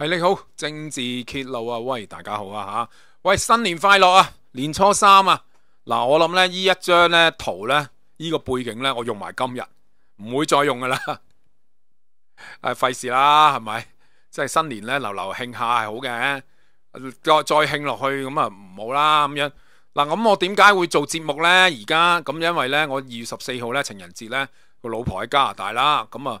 系你好，政治揭露啊！喂，大家好啊吓，喂，新年快乐啊！年初三啊，嗱，我谂咧呢一张咧图咧，呢个背景咧，我用埋今日，唔会再用噶啦，诶，费事啦，系咪？即系新年咧，流流庆下系好嘅，再再庆落去咁啊唔好啦，咁样嗱，咁我点解会做节目咧？而家咁因为咧，我二月十四号咧情人节咧，个老婆喺加拿大啦，咁啊。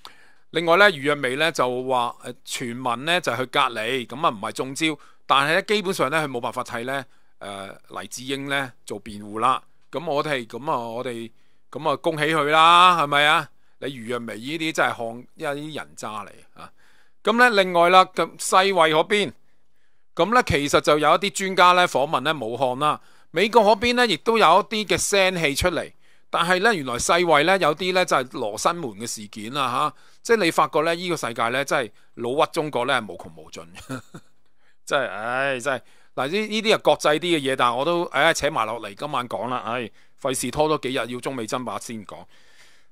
另外咧，余若薇咧就話诶，傳聞咧就去隔離咁啊，唔係中招，但係咧基本上咧佢冇辦法替咧誒黎智英咧做辯護啦。咁我哋咁啊，我哋咁啊，恭喜佢啦，係咪啊？你余若薇呢啲真係看一啲人渣嚟啊！咁咧，另外啦，咁世卫嗰邊咁咧，其實就有一啲專家咧訪問咧武漢啦。美國嗰邊咧亦都有一啲嘅聲氣出嚟，但係咧原來世卫咧有啲咧就係羅生門嘅事件啦嚇。即係你發覺咧，依個世界咧，真係老屈中國咧係無窮無盡，真係，唉，真係嗱，呢呢啲係國際啲嘅嘢，但係我都唉，扯埋落嚟，今晚講啦，唉，費事拖多幾日，要中美爭霸先講。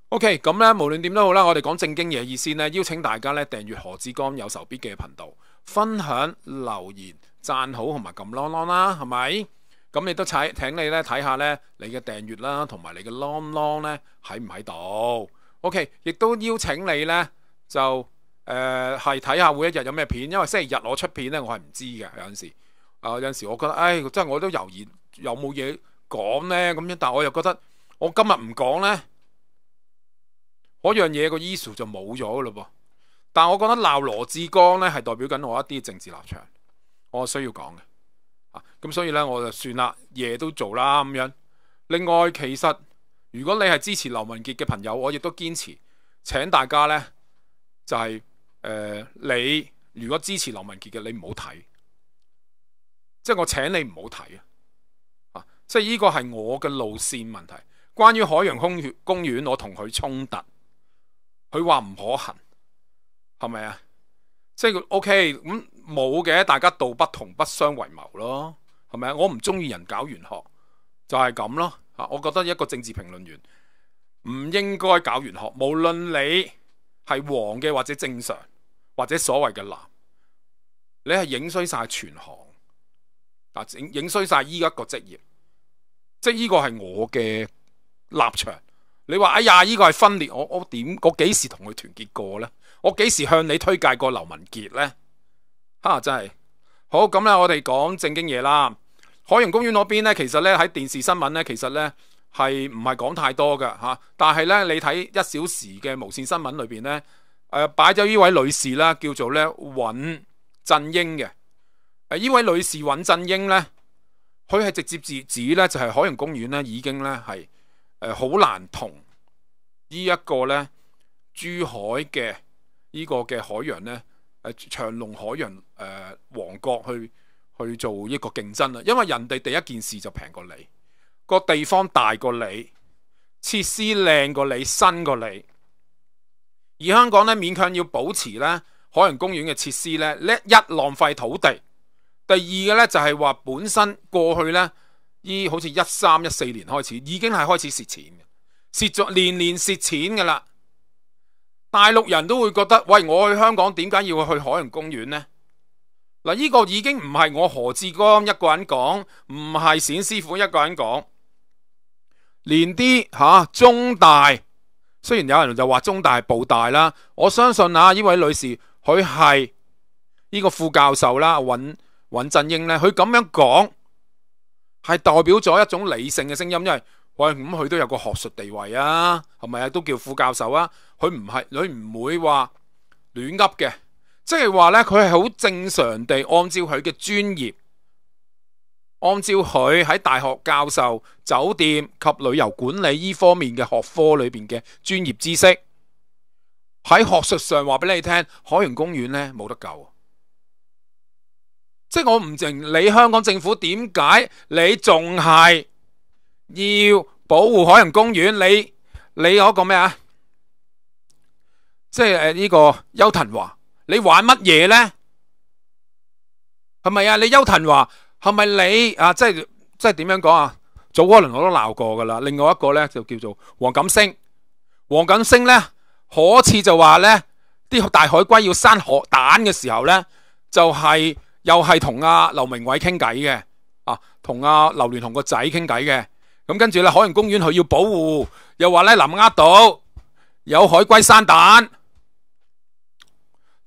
OK，咁咧，無論點都好啦，我哋講正經嘢意先咧，邀請大家咧訂閱何志剛有仇必嘅頻道，分享留言、贊好同埋撳啷啷啦，係咪？咁你都請你咧睇下咧，你嘅訂閱啦，同埋你嘅啷啷呢，咧喺唔喺度？OK，亦都邀請你呢，就诶係睇下每一日有咩片，因為星期日我出片呢，我係唔知嘅有阵時。啊，有阵时我覺得，唉，真係我都猶豫，有冇嘢講呢。咁樣，但我又覺得，我今日唔講呢，嗰樣嘢個 issue 就冇咗咯噃。但我覺得鬧羅志剛呢，係代表緊我一啲政治立場，我需要講嘅。啊，咁所以呢，我就算啦，嘢都做啦咁樣。另外其實。如果你係支持劉文傑嘅朋友，我亦都堅持請大家呢，就係誒你如果支持劉文傑嘅，你唔好睇，即係我請你唔好睇啊！即係呢個係我嘅路線問題。關於海洋空公園，我同佢衝突，佢話唔可行，係咪啊？即係 OK 咁冇嘅，大家道不同不相為謀咯，係咪啊？我唔中意人搞玄學，就係咁咯。啊！我覺得一個政治評論員唔應該搞玄學，無論你係黃嘅或者正常或者所謂嘅藍，你係影衰晒全行，啊影影衰晒依一個職業，即系依個係我嘅立場。你話哎呀，依個係分裂，我我点我幾時同佢團結過呢？我幾時向你推介過劉文傑呢？啊，真係好咁咧！我哋講正經嘢啦。海洋公園嗰邊咧，其實咧喺電視新聞咧，其實咧係唔係講太多嘅嚇。但係咧，你睇一小時嘅無線新聞裏邊咧，誒擺咗呢位女士啦，叫做咧尹振英嘅。誒呢位女士尹振英咧，佢係直接指指咧，就係海洋公園咧已經咧係诶好難同呢一個咧珠海嘅呢個嘅海洋咧誒長隆海洋誒王國去。去做一個競爭啦，因為人哋第一件事就平過你，個地方大過你，設施靚過你，新過你。而香港咧，勉強要保持咧海洋公園嘅設施咧，一浪費土地。第二嘅咧就係話本身過去咧，依好似一三一四年開始已經係開始蝕錢嘅，蝕咗年年蝕錢噶啦。大陸人都會覺得喂，我去香港點解要去海洋公園呢？」嗱，依個已經唔係我何志刚一個人講，唔係冼師傅一個人講，連啲嚇中大，雖然有人就話中大暴大啦，我相信啊，呢位女士佢係呢個副教授啦，尹尹振英咧，佢咁樣講係代表咗一種理性嘅聲音，因為喂咁佢都有個學術地位啊，係咪啊，都叫副教授啊，佢唔係佢唔會話亂噏嘅。即系话呢，佢系好正常地按照佢嘅专业，按照佢喺大学教授酒店及旅游管理依方面嘅学科里边嘅专业知识，喺学术上话俾你听，海洋公园呢冇得救。即系我唔明你香港政府点解你仲系要保护海洋公园？你你嗰个咩啊？即系诶呢个邱腾华。你玩乜嘢呢？系咪啊？你邱腾话系咪你啊？即系即系点样讲啊？早嗰轮我都闹过噶啦。另外一个呢，就叫做黄锦星，黄锦星呢，可似就话呢啲大海龟要生壳蛋嘅时候呢，就系又系同阿刘明伟倾偈嘅啊，同阿刘联同个仔倾偈嘅。咁跟住呢，海洋公园佢要保护，又话呢，南丫岛有海龟生蛋。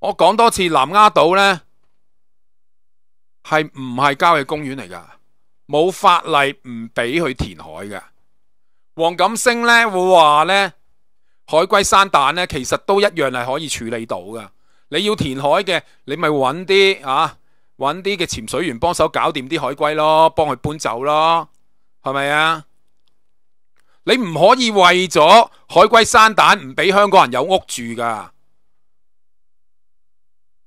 我讲多次，南丫岛呢系唔系郊野公园嚟噶？冇法例唔俾佢填海嘅。黄锦星呢会话呢海龟生蛋呢其实都一样系可以处理到噶。你要填海嘅，你咪揾啲啊，揾啲嘅潜水员帮手搞掂啲海龟咯，帮佢搬走咯，系咪啊？你唔可以为咗海龟生蛋唔俾香港人有屋住噶。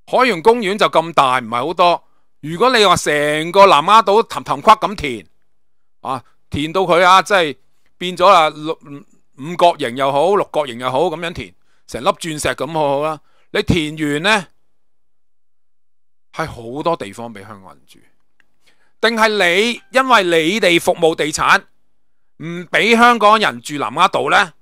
海洋公園就咁大，唔係好多。如果你話成個南丫島氹氹框咁填啊，填到佢啊，即係變咗啊，五角形又好，六角形又好，咁樣填成粒鑽石咁，好好啦。你填完呢，係好多地方俾香港人住，定係你因為你哋服務地產唔俾香港人住南丫島呢？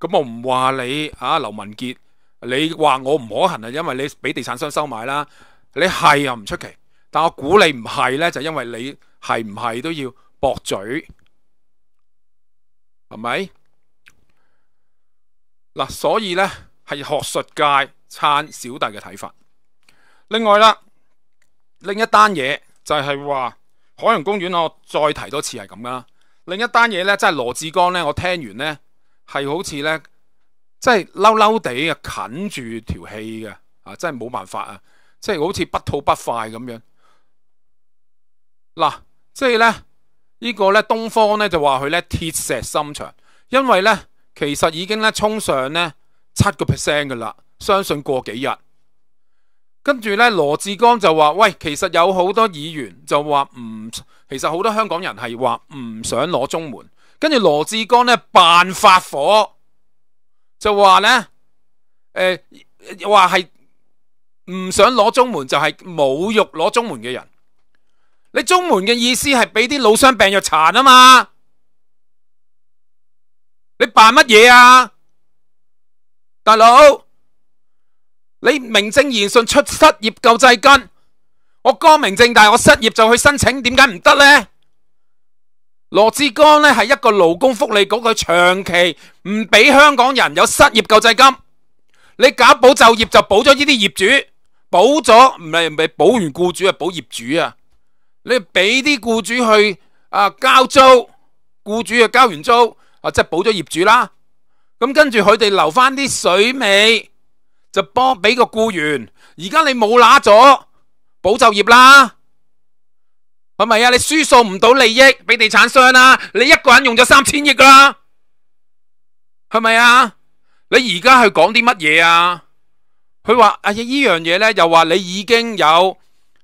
咁我唔話你啊，劉文傑。你话我唔可行啊，因为你俾地产商收买啦，你系又唔出奇，但我估你唔系呢，就因为你系唔系都要驳嘴，系咪？嗱，所以呢，系学术界撑小弟嘅睇法。另外啦，另一单嘢就系话海洋公园，我再提多次系咁啦。另一单嘢呢，即系罗志刚呢，我听完呢，系好似呢。即係嬲嬲地啊，近住條氣嘅啊，真係冇辦法啊！即係好似不吐不快咁樣嗱，即係咧呢個咧東方咧就話佢咧鐵石心腸，因為咧其實已經咧衝上咧七個 percent 嘅啦，相信過幾日跟住咧羅志刚就話喂，其實有好多議員就話唔，其實好多香港人係話唔想攞中門，跟住羅志刚咧扮發火。就话咧，诶，话系唔想攞中门就系侮辱攞中门嘅人。你中门嘅意思系俾啲老伤病药残啊嘛？你扮乜嘢啊？大佬，你名正言顺出失业救济金，我光明正大，我失业就去申请，点解唔得咧？罗志刚咧系一个劳工福利局，佢长期唔俾香港人有失业救济金。你搞保就业就保咗呢啲业主，保咗唔系唔系保完雇主啊，保业主啊。你俾啲雇主去啊交租，雇主啊交完租，啊即系保咗业主啦。咁跟住佢哋留翻啲水尾，就帮俾个雇员。而家你冇拿咗保就业啦。系咪呀？你输送唔到利益俾地产商啦，你一个人用咗三千亿啦，系咪呀？你而家去讲啲乜嘢啊？佢话哎呀，呢样嘢呢，又话你已经有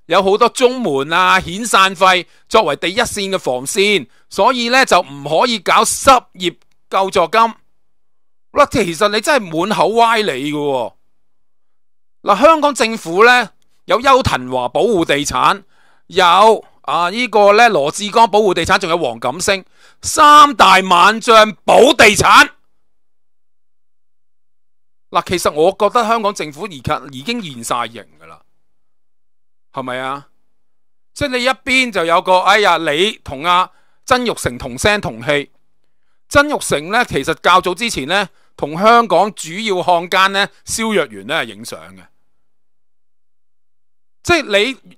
有好多中门啊遣散费作为第一线嘅防线，所以呢，就唔可以搞失业救助金。嗱，其实你真系满口歪理嘅。嗱，香港政府呢，有邱腾华保护地产有。啊！呢个咧，罗志刚保护地产，仲有黄锦星，三大猛将保地产。嗱，其实我觉得香港政府而家已经现晒形噶啦，系咪啊？即系你一边就有个，哎呀，你同阿曾玉成同声同气。曾玉成咧，其实较早之前咧，同香港主要汉奸咧，萧若元咧系影相嘅，即系你。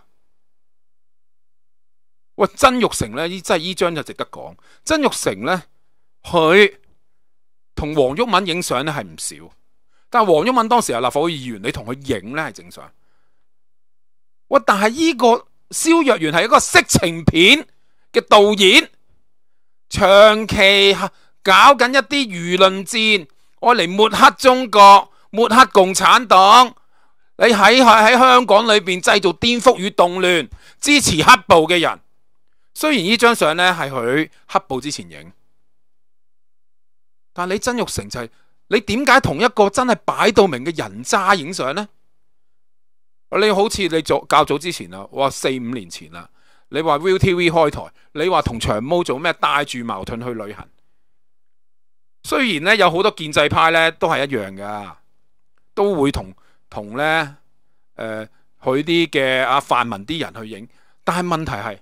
喂，曾玉成咧，依真系呢张就值得讲。曾玉成咧，佢同黄郁文影相咧系唔少，但系黄郁文当时系立法会议员，你同佢影咧系正常。喂，但系依个肖若元系一个色情片嘅导演，长期搞紧一啲舆论战，爱嚟抹黑中国、抹黑共产党。你喺喺香港里边制造颠覆与动乱，支持黑暴嘅人。虽然呢张相呢系佢黑暴之前影，但你曾玉成就你点解同一个真系摆到明嘅人渣影相呢？你好似你早较早之前啦，我四五年前啦，你话 Viu TV 开台，你话同长毛做咩带住矛盾去旅行？虽然呢有好多建制派呢都系一样噶，都会同同呢诶佢啲嘅啊泛民啲人去影，但系问题系。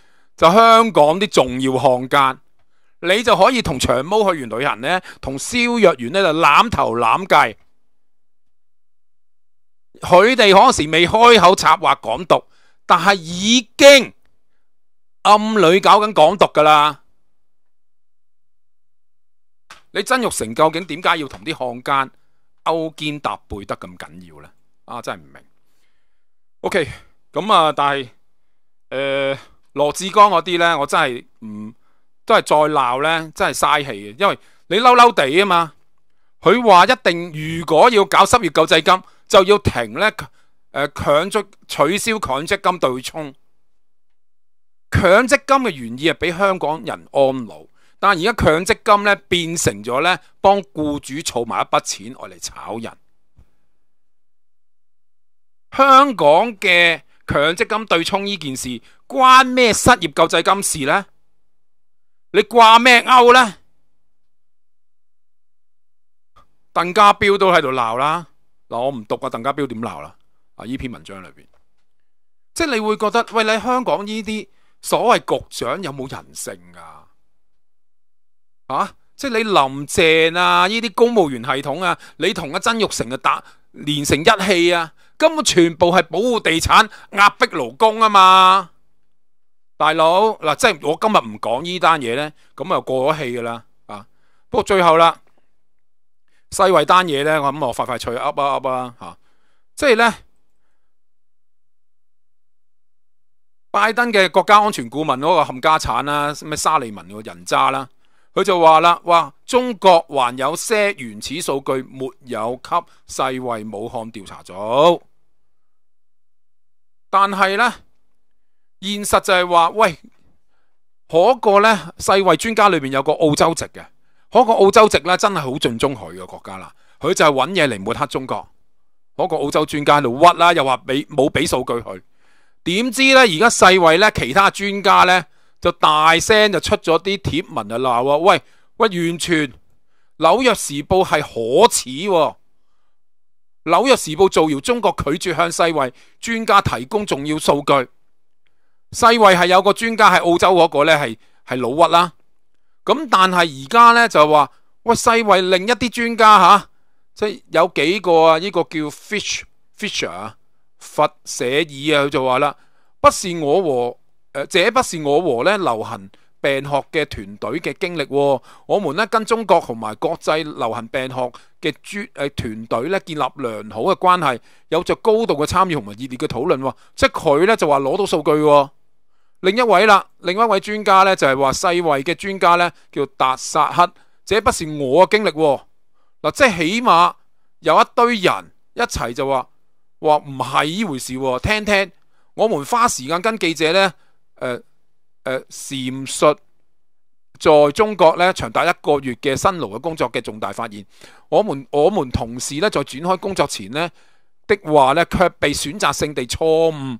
就香港啲重要漢奸，你就可以同長毛去完旅行呢，同肖若元呢就攬頭攬计。佢哋嗰時未開口插話港獨，但係已經暗裏搞緊港獨噶啦。你曾玉成究竟點解要同啲漢奸勾肩搭背得咁緊要呢？啊，真係唔明。OK，咁啊，但係誒。罗志光嗰啲呢，我真系唔都系再闹呢，真系嘥气嘅，因为你嬲嬲地啊嘛。佢话一定如果要搞失业救济金，就要停呢诶强积取消强积金对冲。强积金嘅原意系俾香港人安老，但系而家强积金呢变成咗呢帮雇主储埋一笔钱嚟炒人。香港嘅强积金对冲呢件事。关咩失业救济金事呢？你挂咩勾呢？邓家彪都喺度闹啦嗱，我唔读啊。邓家彪点闹啦？啊，呢篇文章里边，即系你会觉得喂，你香港呢啲所谓局长有冇人性啊？啊，即系你林郑啊，呢啲公务员系统啊，你同阿曾玉成啊打连成一气啊，根本全部系保护地产、压迫劳工啊嘛。大佬嗱，即系我今日唔讲呢单嘢咧，咁啊过咗气噶啦啊！不过最后啦，世卫单嘢咧，我谂我快快脆脆噏啊 up 啊吓，即系咧拜登嘅国家安全顾问嗰个冚家产啦，咩沙利文个人渣啦，佢就话啦，哇，中国还有些原始数据没有给世卫武汉调查组，但系咧。现实就系话，喂，嗰个呢世卫专家里面有个澳洲籍嘅，嗰个澳洲籍呢真系好尽忠佢嘅国家啦，佢就系揾嘢嚟抹黑中国。嗰个澳洲专家喺度屈啦，又话俾冇俾数据佢，点知呢？而家世卫呢，其他专家呢，就大声就出咗啲贴文啊闹啊，喂喂，完全《纽约时报》系可耻，《纽约时报》造谣中国拒绝向世卫专家提供重要数据。世卫系有个专家系澳洲嗰个呢，系系老屈啦。咁但系而家呢，就话喂，世卫另一啲专家吓，即系有几个啊？呢个叫 Fish Fisher 佛舍尔啊，佢就话啦，不是我和诶，这不是我和呢流行病学嘅团队嘅经历。我哋呢，跟中国同埋国际流行病学嘅专诶团队咧建立良好嘅关系，有着高度嘅参与同埋热烈嘅讨论。即系佢呢，就话攞到数据。另一位啦，另一位專家咧就係話世卫嘅專家咧叫達薩克，這不是我嘅經歷喎。嗱，即係起碼有一堆人一齊就話話唔係呢回事喎。聽聽，我們花時間跟記者咧，诶、誒，阐述在中國咧長達一個月嘅辛劳嘅工作嘅重大發現。我們我们同事咧在轉開工作前呢的話咧，卻被選擇性地錯誤。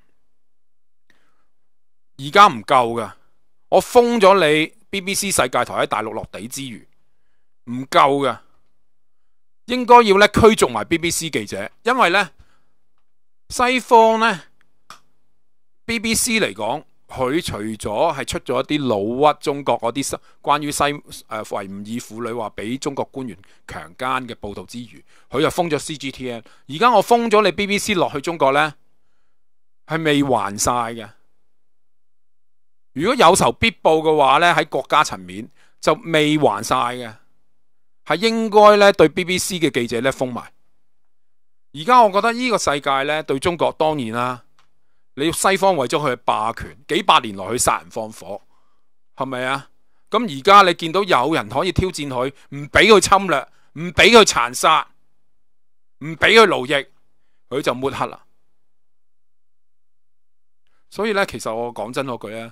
而家唔夠噶，我封咗你 BBC 世界台喺大陸落地之餘，唔夠噶，應該要咧驅逐埋 BBC 記者，因為咧西方咧 BBC 嚟講，佢除咗係出咗一啲老屈中國嗰啲關於西誒维吾尔婦女話俾中國官員強姦嘅報導之餘，佢又封咗 CGTN。而家我封咗你 BBC 落去中國咧，係未還晒嘅。如果有仇必报嘅话咧，喺国家层面就未还晒嘅，系应该咧对 BBC 嘅记者咧封埋。而家我觉得呢个世界咧对中国当然啦，你西方为咗佢霸权，几百年来去杀人放火，系咪啊？咁而家你见到有人可以挑战佢，唔俾佢侵略，唔俾佢残杀，唔俾佢奴役，佢就抹黑啦。所以咧，其实我讲真嗰句咧。